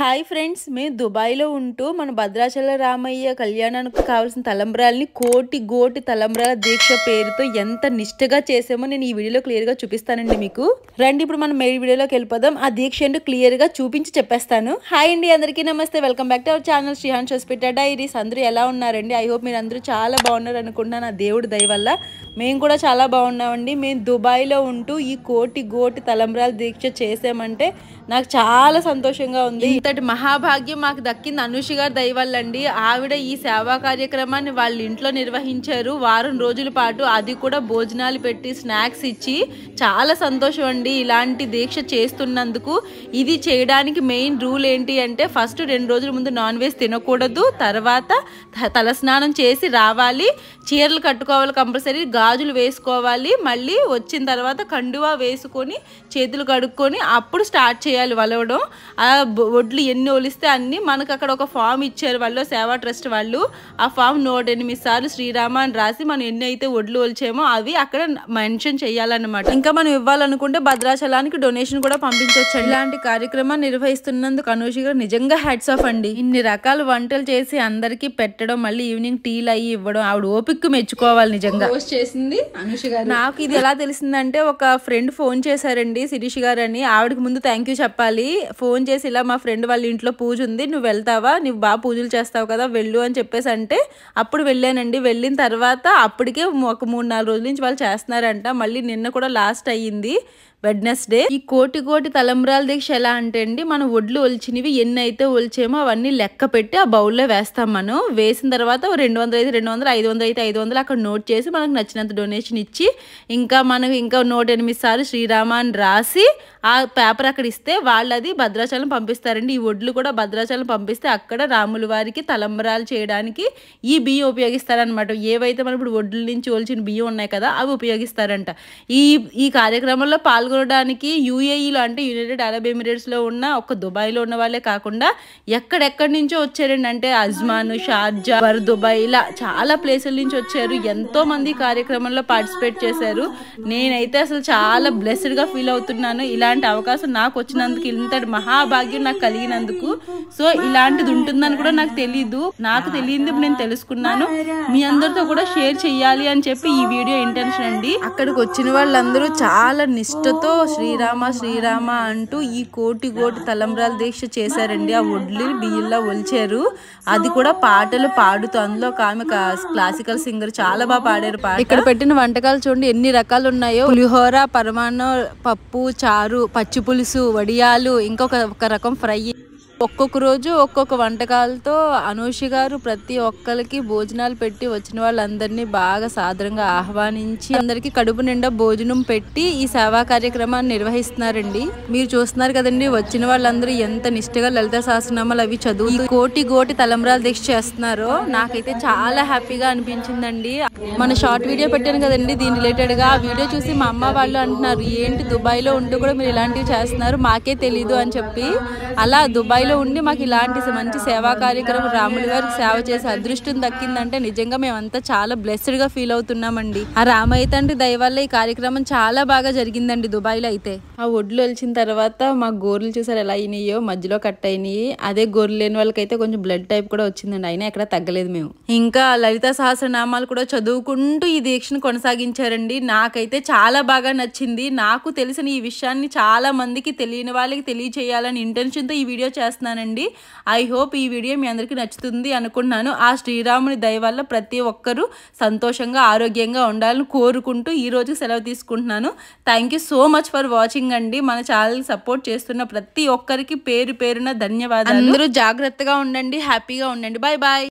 hi friends మేము దుబాయ్లో ఉంటూ మన భద్రాచల రామయ్య కళ్యాణానికి కావాల్సిన తలంబ్రాల్ని కోటి గోటి తలంబ్రాల దీక్ష పేరుతో ఎంత నిష్టగా చేసామో నేను ఈ వీడియోలో క్లియర్గా చూపిస్తానండి మీకు రండి ఇప్పుడు మనం మెయిన్ వీడియోలోకి వెళ్ళిపోదాం ఆ దీక్ష ఏంటో క్లియర్గా చూపించి చెప్పేస్తాను హాయ్ అండి అందరికీ నమస్తే welcome back to our channel Srihan పెట్టాడా ఇరీస్ అందరూ ఎలా ఉన్నారండి ఐ హోప్ మీరు అందరూ చాలా బాగున్నారు అనుకుంటున్నాను ఆ దేవుడు దయవల్ల మేము కూడా చాలా బాగున్నామండి మేము దుబాయ్లో ఉంటూ ఈ కోటి గోటి తలంబ్రాలు దీక్ష చేసామంటే నాకు చాలా సంతోషంగా ఉంది ఇంతటి మహాభాగ్యం మాకు దక్కింది అనుషి గారు దయవల్లండి ఆవిడ ఈ సేవా కార్యక్రమాన్ని వాళ్ళ ఇంట్లో నిర్వహించారు వారం రోజుల పాటు అది కూడా భోజనాలు పెట్టి స్నాక్స్ ఇచ్చి చాలా సంతోషం అండి ఇలాంటి దీక్ష చేస్తున్నందుకు ఇది చేయడానికి మెయిన్ రూల్ ఏంటి అంటే ఫస్ట్ రెండు రోజుల ముందు నాన్ వెజ్ తినకూడదు తర్వాత తలస్నానం చేసి రావాలి చీరలు కట్టుకోవాలి కంపల్సరీ గాజులు వేసుకోవాలి మళ్ళీ వచ్చిన తర్వాత కండువా వేసుకొని చేతులు కడుక్కొని అప్పుడు స్టార్ట్ చేయాలి వలవడం ఆ వడ్లు ఎన్ని ఒలిస్తే అన్ని మనకు అక్కడ ఒక ఫామ్ ఇచ్చారు వాళ్ళు సేవా ట్రస్ట్ వాళ్ళు ఆ ఫామ్ నూట ఎనిమిది సార్లు శ్రీరామ అని రాసి మనం ఎన్ని అయితే ఒడ్లు ఒలిచామో అవి అక్కడ మెన్షన్ చేయాలన్నమాట ఇంకా మనం ఇవ్వాలనుకుంటే భద్రాచలానికి డొనేషన్ కూడా పంపించవచ్చు ఇలాంటి కార్యక్రమాన్ని నిర్వహిస్తున్నందుకు అనూషి గారు నిజంగా హ్యాట్స్ ఆఫ్ అండి ఇన్ని రకాల వంటలు చేసి అందరికీ పెట్టడం మళ్ళీ ఈవినింగ్ టీలు అయ్యి ఇవ్వడం ఆవిడ ఓపిక మెచ్చుకోవాలి నిజంగా చేసింది అనుష గారు నాకు ఇది ఎలా తెలిసిందంటే ఒక ఫ్రెండ్ ఫోన్ చేశారండి శిరీష్ గారు అని ఆవిడకి ముందు థ్యాంక్ యూ చెప్పాలి ఫోన్ చేసి ఇలా మా ఫ్రెండ్ వాళ్ళ ఇంట్లో పూజ ఉంది నువ్వు వెళ్తావా నువ్వు బాగా పూజలు చేస్తావు కదా వెళ్ళు అని చెప్పేసి అంటే అప్పుడు వెళ్ళానండి వెళ్ళిన తర్వాత అప్పటికే ఒక మూడు నాలుగు రోజుల నుంచి వాళ్ళు చేస్తున్నారంట మళ్ళీ నిన్న కూడా లాస్ట్ అయ్యింది వెడ్నెస్డే ఈ కోటి కోటి తలంబ్రాల దీక్ష ఎలా అంటే అండి మనం ఒడ్లు ఒలిచినవి ఎన్ని అయితే ఒలిచేమో అవన్నీ లెక్క పెట్టి ఆ బౌల్లో వేస్తాం మనం వేసిన తర్వాత రెండు వందలు అయితే రెండు వందలు ఐదు వందలు అయితే ఐదు వందలు అక్కడ నోట్ చేసి మనకు నచ్చినంత డొనేషన్ ఇచ్చి ఇంకా మనకు ఇంకా నూట ఎనిమిది సార్లు శ్రీరామ అని రాసి ఆ పేపర్ అక్కడ ఇస్తే వాళ్ళు అది భద్రాచలం పంపిస్తారండి ఈ ఒడ్లు కూడా భద్రాచలం పంపిస్తే అక్కడ రాముల వారికి తలంబరాలు చేయడానికి ఈ బియ్యం ఉపయోగిస్తారనమాట ఏవైతే మనం ఇప్పుడు ఒడ్ల నుంచి ఒలిచిన బియ్యం ఉన్నాయి కదా అవి ఉపయోగిస్తారంట ఈ ఈ కార్యక్రమంలో పాల్గొ పాల్గొనడానికి యూఏఈలో అంటే యునైటెడ్ అరబ్ ఎమిరేట్స్లో ఉన్న ఒక దుబాయ్లో ఉన్న వాళ్ళే కాకుండా ఎక్కడెక్కడి నుంచో వచ్చారండి అంటే అజ్మాన్ షార్జా వర్ దుబాయ్ ఇలా చాలా ప్లేసుల నుంచి వచ్చారు ఎంతో మంది కార్యక్రమంలో పార్టిసిపేట్ చేశారు నేనైతే అసలు చాలా బ్లెస్డ్గా ఫీల్ అవుతున్నాను ఇలాంటి అవకాశం నాకు వచ్చినందుకు ఇంతటి మహాభాగ్యం నాకు కలిగినందుకు సో ఇలాంటిది ఉంటుందని కూడా నాకు తెలీదు నాకు తెలియదు నేను తెలుసుకున్నాను మీ అందరితో కూడా షేర్ చేయాలి అని చెప్పి ఈ వీడియో ఇంటెన్షన్ అండి అక్కడికి వచ్చిన వాళ్ళందరూ చాలా నిష్ట మంత్రంతో శ్రీరామ శ్రీరామ అంటూ ఈ కోటి కోటి తలంబ్రాల దీక్ష చేశారండి ఆ ఒడ్లు బియ్యంలా ఒలిచారు అది కూడా పాటలు పాడుతూ అందులో ఒక ఆమె క్లాసికల్ సింగర్ చాలా బాగా పాడారు పాట ఇక్కడ పెట్టిన వంటకాలు చూడండి ఎన్ని రకాలు ఉన్నాయో పులిహోర పరమాన్నం పప్పు చారు పచ్చి పులుసు వడియాలు ఇంకొక ఒక రకం ఫ్రై ఒక్కొక్క రోజు ఒక్కొక్క వంటకాలతో అనూషి గారు ప్రతి ఒక్కరికి భోజనాలు పెట్టి వచ్చిన వాళ్ళందరినీ బాగా సాదరంగా ఆహ్వానించి అందరికీ కడుపు నిండా భోజనం పెట్టి ఈ సేవా కార్యక్రమాన్ని నిర్వహిస్తున్నారండి మీరు చూస్తున్నారు కదండి వచ్చిన వాళ్ళందరూ ఎంత నిష్ఠగా లలిత శాసనామాలు అవి చదువు కోటి కోటి తలంబరాలు దీక్ష చేస్తున్నారో నాకైతే చాలా హ్యాపీగా అనిపించిందండి మన షార్ట్ వీడియో పెట్టాను కదండి దీని రిలేటెడ్గా ఆ వీడియో చూసి మా అమ్మ వాళ్ళు అంటున్నారు ఏంటి దుబాయ్లో ఉండి కూడా మీరు ఇలాంటివి చేస్తున్నారు మాకే తెలీదు అని చెప్పి అలా దుబాయ్లో ఉండి మాకు ఇలాంటి మంచి సేవా కార్యక్రమం రాముడి గారికి సేవ చేసే అదృష్టం దక్కిందంటే నిజంగా మేమంతా చాలా బ్లెస్డ్గా ఫీల్ అవుతున్నామండి ఆ రామయ్య తండ్రి దయ వల్ల ఈ కార్యక్రమం చాలా బాగా జరిగిందండి దుబాయ్లో అయితే ఆ ఒడ్లు వెలిచిన తర్వాత మా గోర్లు చూసారు ఎలా అయినాయో మధ్యలో కట్ అయినాయి అదే గోర్లు లేని వాళ్ళకైతే కొంచెం బ్లడ్ టైప్ కూడా వచ్చిందండి అయినా ఎక్కడ తగ్గలేదు మేము ఇంకా లలిత సహస్రనామాలు కూడా చదువు చదువుకుంటూ ఈ దీక్షను కొనసాగించారండి నాకైతే చాలా బాగా నచ్చింది నాకు తెలిసిన ఈ విషయాన్ని చాలా మందికి తెలియని వాళ్ళకి తెలియచేయాలని ఇంటెన్షన్తో ఈ వీడియో చేస్తున్నానండి ఐ హోప్ ఈ వీడియో మీ అందరికీ నచ్చుతుంది అనుకున్నాను ఆ శ్రీరాముని దయ వల్ల ప్రతి ఒక్కరూ సంతోషంగా ఆరోగ్యంగా ఉండాలని కోరుకుంటూ ఈ రోజు సెలవు తీసుకుంటున్నాను thank you so much for watching అండి మన ఛానల్ సపోర్ట్ చేస్తున్న ప్రతి ఒక్కరికి పేరు పేరున ధన్యవాదాలు అందరూ జాగ్రత్తగా ఉండండి హ్యాపీగా ఉండండి బాయ్ బాయ్